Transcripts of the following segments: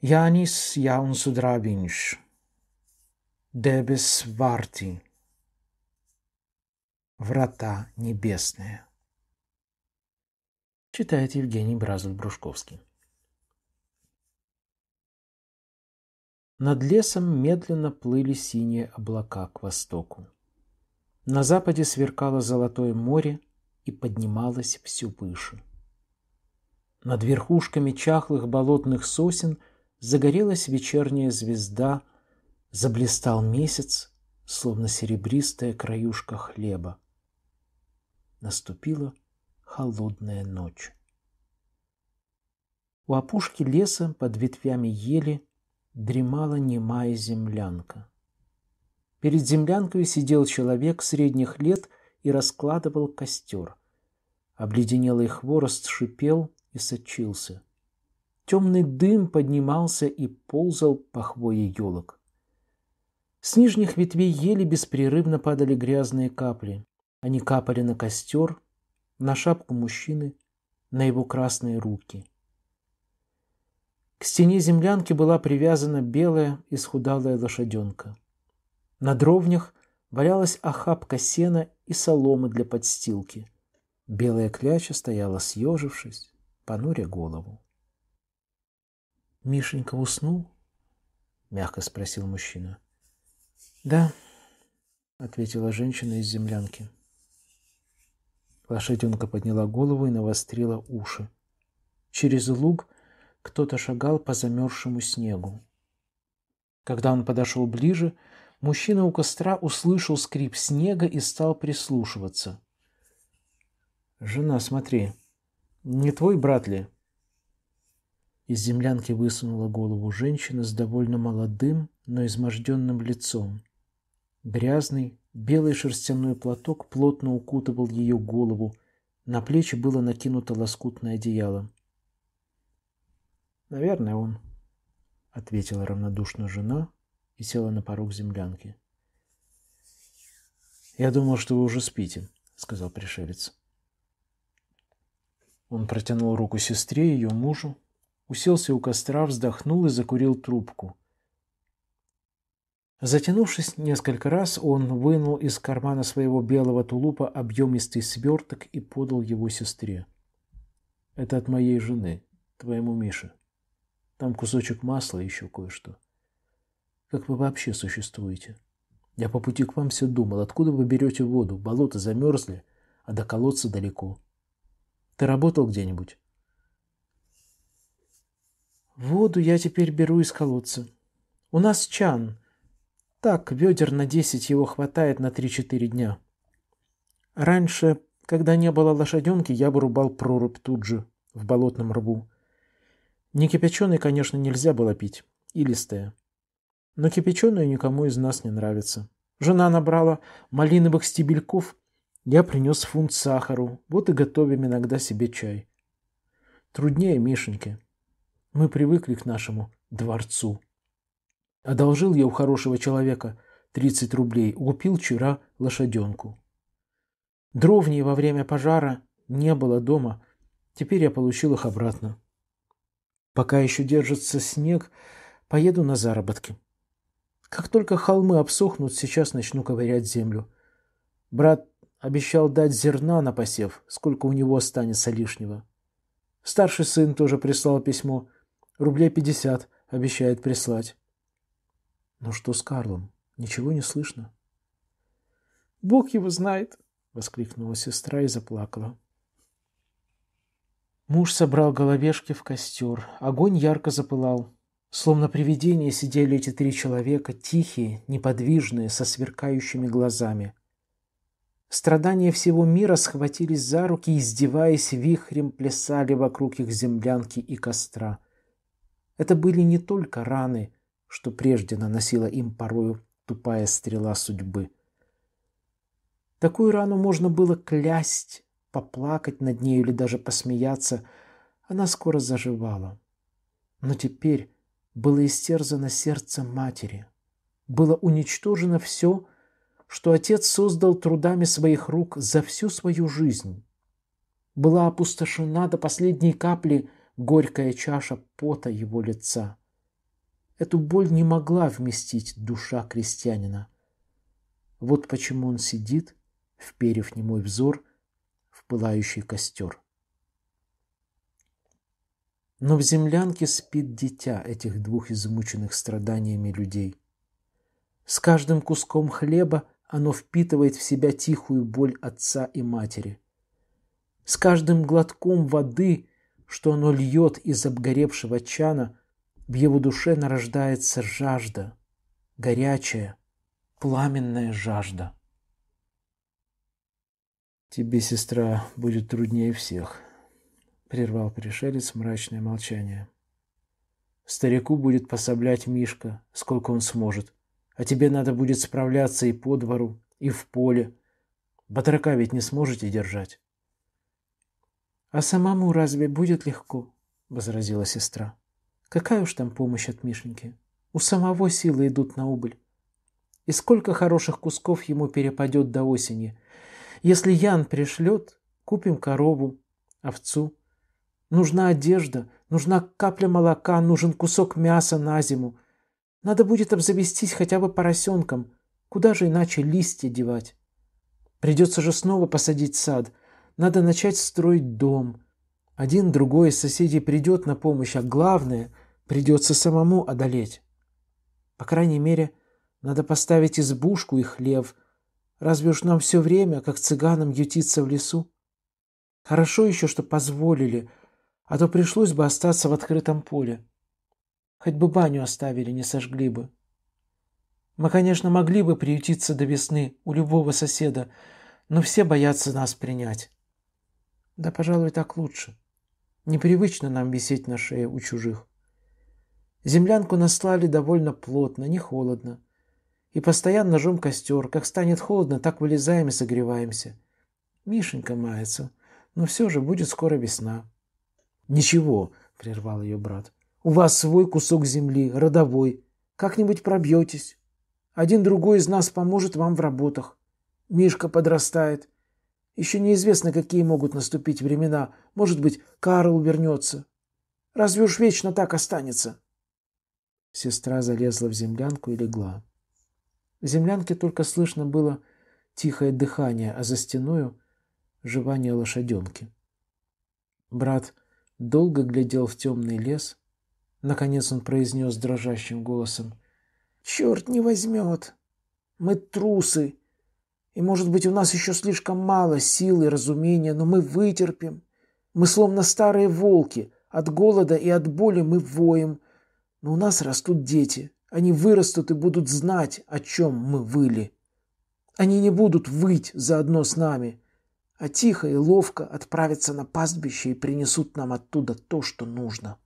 Jānis Jauns Udrābiņš Debes vārti Врата небесные. Читает Евгений Бразов-Брушковский. Над лесом медленно плыли синие облака к востоку. На западе сверкало золотое море и поднималось все выше. Над верхушками чахлых болотных сосен – Загорелась вечерняя звезда, заблистал месяц, словно серебристая краюшка хлеба. Наступила холодная ночь. У опушки леса под ветвями ели дремала немая землянка. Перед землянкой сидел человек средних лет и раскладывал костер. Обледенелый хворост шипел и сочился – Темный дым поднимался и ползал по хвое елок. С нижних ветвей ели беспрерывно падали грязные капли. Они капали на костер, на шапку мужчины, на его красные руки. К стене землянки была привязана белая и схудалая лошаденка. На дровнях валялась охапка сена и соломы для подстилки. Белая кляча стояла съежившись, понуря голову. Мишенька уснул? Мягко спросил мужчина. Да, ответила женщина из землянки. Лошаденка подняла голову и навострила уши. Через луг кто-то шагал по замерзшему снегу. Когда он подошел ближе, мужчина у костра услышал скрип снега и стал прислушиваться. «Жена, смотри, не твой брат ли?» Из землянки высунула голову женщина с довольно молодым, но изможденным лицом. Грязный, белый шерстяной платок плотно укутывал ее голову, на плечи было накинуто лоскутное одеяло. «Наверное, он», — ответила равнодушно жена и села на порог землянки. «Я думал, что вы уже спите», — сказал пришелец. Он протянул руку сестре, и ее мужу, уселся у костра, вздохнул и закурил трубку. Затянувшись несколько раз, он вынул из кармана своего белого тулупа объемистый сверток и подал его сестре. «Это от моей жены, твоему Мише. Там кусочек масла и еще кое-что. Как вы вообще существуете? Я по пути к вам все думал, откуда вы берете воду? Болота замерзли, а до колодца далеко. Ты работал где-нибудь?» Воду я теперь беру из колодца. У нас чан. Так, ведер на десять его хватает на три-четыре дня. Раньше, когда не было лошаденки, я бы рубал прорубь тут же, в болотном рву. Не кипяченой, конечно, нельзя было пить, и листая. Но кипяченую никому из нас не нравится. Жена набрала малиновых стебельков, я принес фунт сахару, вот и готовим иногда себе чай. Труднее Мишеньке. Мы привыкли к нашему дворцу. Одолжил я у хорошего человека 30 рублей, купил вчера лошаденку. Дровней во время пожара не было дома, теперь я получил их обратно. Пока еще держится снег, поеду на заработки. Как только холмы обсохнут, сейчас начну ковырять землю. Брат обещал дать зерна на посев, сколько у него останется лишнего. Старший сын тоже прислал письмо – Рублей пятьдесят обещает прислать. Но что с Карлом? Ничего не слышно. Бог его знает, воскликнула сестра и заплакала. Муж собрал головешки в костер. Огонь ярко запылал. Словно привидения сидели эти три человека, тихие, неподвижные, со сверкающими глазами. Страдания всего мира схватились за руки, издеваясь вихрем, плясали вокруг их землянки и костра — это были не только раны, что прежде наносила им порою тупая стрела судьбы. Такую рану можно было клясть, поплакать над ней или даже посмеяться. Она скоро заживала. Но теперь было истерзано сердце матери. Было уничтожено все, что отец создал трудами своих рук за всю свою жизнь. Была опустошена до последней капли горькая чаша пота его лица. Эту боль не могла вместить душа крестьянина. Вот почему он сидит, вперев немой взор в пылающий костер. Но в землянке спит дитя этих двух измученных страданиями людей. С каждым куском хлеба оно впитывает в себя тихую боль отца и матери. С каждым глотком воды что оно льет из обгоревшего чана, в его душе нарождается жажда, горячая, пламенная жажда. «Тебе, сестра, будет труднее всех», — прервал пришелец мрачное молчание. «Старику будет пособлять Мишка, сколько он сможет, а тебе надо будет справляться и по двору, и в поле. Батрака ведь не сможете держать». «А самому разве будет легко?» — возразила сестра. «Какая уж там помощь от Мишеньки? У самого силы идут на убыль. И сколько хороших кусков ему перепадет до осени. Если Ян пришлет, купим корову, овцу. Нужна одежда, нужна капля молока, нужен кусок мяса на зиму. Надо будет обзавестись хотя бы поросенком. Куда же иначе листья девать? Придется же снова посадить сад — надо начать строить дом. Один другой из соседей придет на помощь, а главное, придется самому одолеть. По крайней мере, надо поставить избушку и хлев. Разве уж нам все время, как цыганам, ютиться в лесу? Хорошо еще, что позволили, а то пришлось бы остаться в открытом поле. Хоть бы баню оставили, не сожгли бы. Мы, конечно, могли бы приютиться до весны у любого соседа, но все боятся нас принять. Да, пожалуй, так лучше. Непривычно нам висеть на шее у чужих. Землянку наслали довольно плотно, не холодно. И постоянно жжем костер. Как станет холодно, так вылезаем и согреваемся. Мишенька мается. Но все же будет скоро весна. «Ничего», — прервал ее брат. «У вас свой кусок земли, родовой. Как-нибудь пробьетесь. Один другой из нас поможет вам в работах. Мишка подрастает. Еще неизвестно, какие могут наступить времена. Может быть, Карл вернется. Разве уж вечно так останется?» Сестра залезла в землянку и легла. В землянке только слышно было тихое дыхание, а за стеною — жевание лошаденки. Брат долго глядел в темный лес. Наконец он произнес дрожащим голосом. «Черт не возьмет! Мы трусы! И, может быть, у нас еще слишком мало сил и разумения, но мы вытерпим. Мы словно старые волки. От голода и от боли мы воем. Но у нас растут дети. Они вырастут и будут знать, о чем мы выли. Они не будут выть заодно с нами, а тихо и ловко отправятся на пастбище и принесут нам оттуда то, что нужно.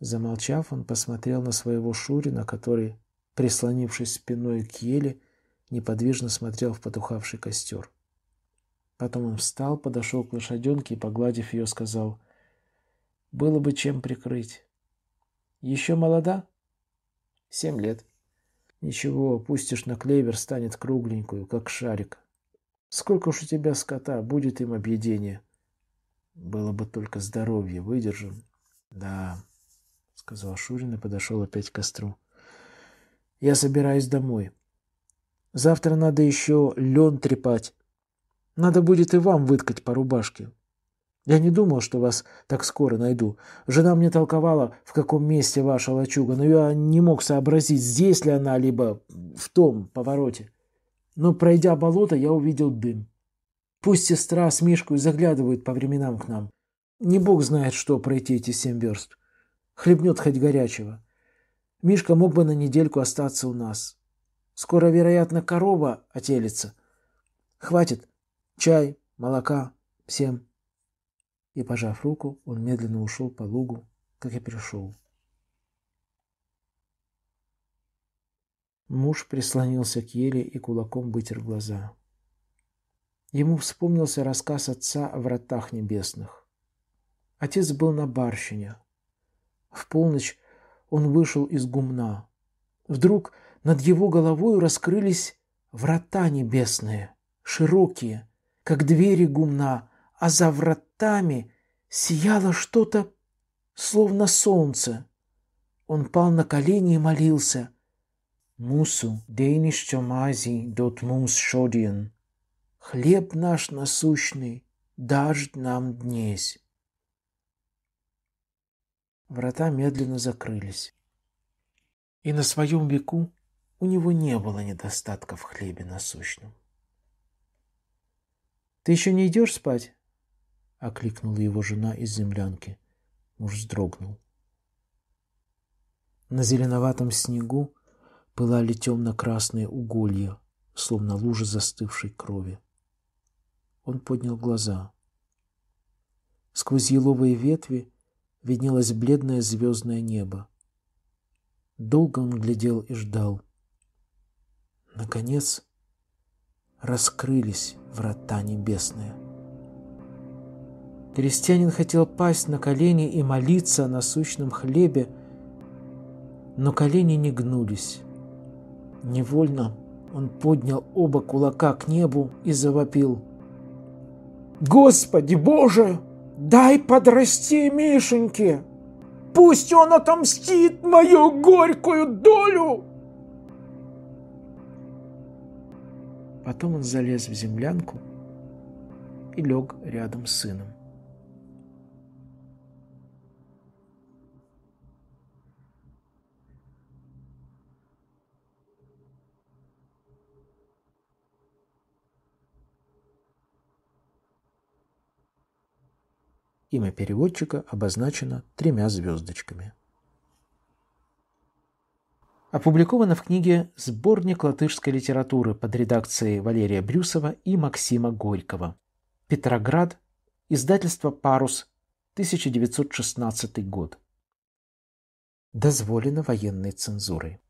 Замолчав, он посмотрел на своего Шурина, который, прислонившись спиной к еле, неподвижно смотрел в потухавший костер. Потом он встал, подошел к лошаденке и, погладив ее, сказал, «Было бы чем прикрыть. Еще молода? Семь лет. Ничего, пустишь на клевер, станет кругленькую, как шарик. Сколько уж у тебя скота, будет им объедение. Было бы только здоровье, выдержим». «Да», — сказал Шурин и подошел опять к костру. «Я собираюсь домой». Завтра надо еще лен трепать. Надо будет и вам выткать по рубашке. Я не думал, что вас так скоро найду. Жена мне толковала, в каком месте ваша лачуга, но я не мог сообразить, здесь ли она, либо в том повороте. Но, пройдя болото, я увидел дым. Пусть сестра с Мишкой заглядывают по временам к нам. Не бог знает, что пройти эти семь верст. Хлебнет хоть горячего. Мишка мог бы на недельку остаться у нас. Скоро, вероятно, корова отелится. Хватит. Чай, молока. Всем. И, пожав руку, он медленно ушел по лугу, как и пришел. Муж прислонился к еле и кулаком вытер глаза. Ему вспомнился рассказ отца о вратах небесных. Отец был на барщине. В полночь он вышел из гумна. Вдруг над его головой раскрылись врата небесные, широкие, как двери гумна, а за вратами сияло что-то, словно солнце. Он пал на колени и молился. «Мусу, дейниш мази дот мус шодиен». «Хлеб наш насущный, дашь нам днесь». Врата медленно закрылись. И на своем веку у него не было недостатка в хлебе насущном. «Ты еще не идешь спать?» — окликнула его жена из землянки. Муж вздрогнул. На зеленоватом снегу пылали темно-красные уголья, словно лужи застывшей крови. Он поднял глаза. Сквозь еловые ветви виднелось бледное звездное небо. Долго он глядел и ждал — Наконец раскрылись врата небесные. Крестьянин хотел пасть на колени и молиться о насущном хлебе, но колени не гнулись. Невольно он поднял оба кулака к небу и завопил. «Господи Боже, дай подрасти Мишеньке! Пусть он отомстит мою горькую долю!» Потом он залез в землянку и лег рядом с сыном. Имя переводчика обозначено тремя звездочками – опубликовано в книге «Сборник латышской литературы» под редакцией Валерия Брюсова и Максима Горького. Петроград, издательство «Парус», 1916 год. Дозволено военной цензурой.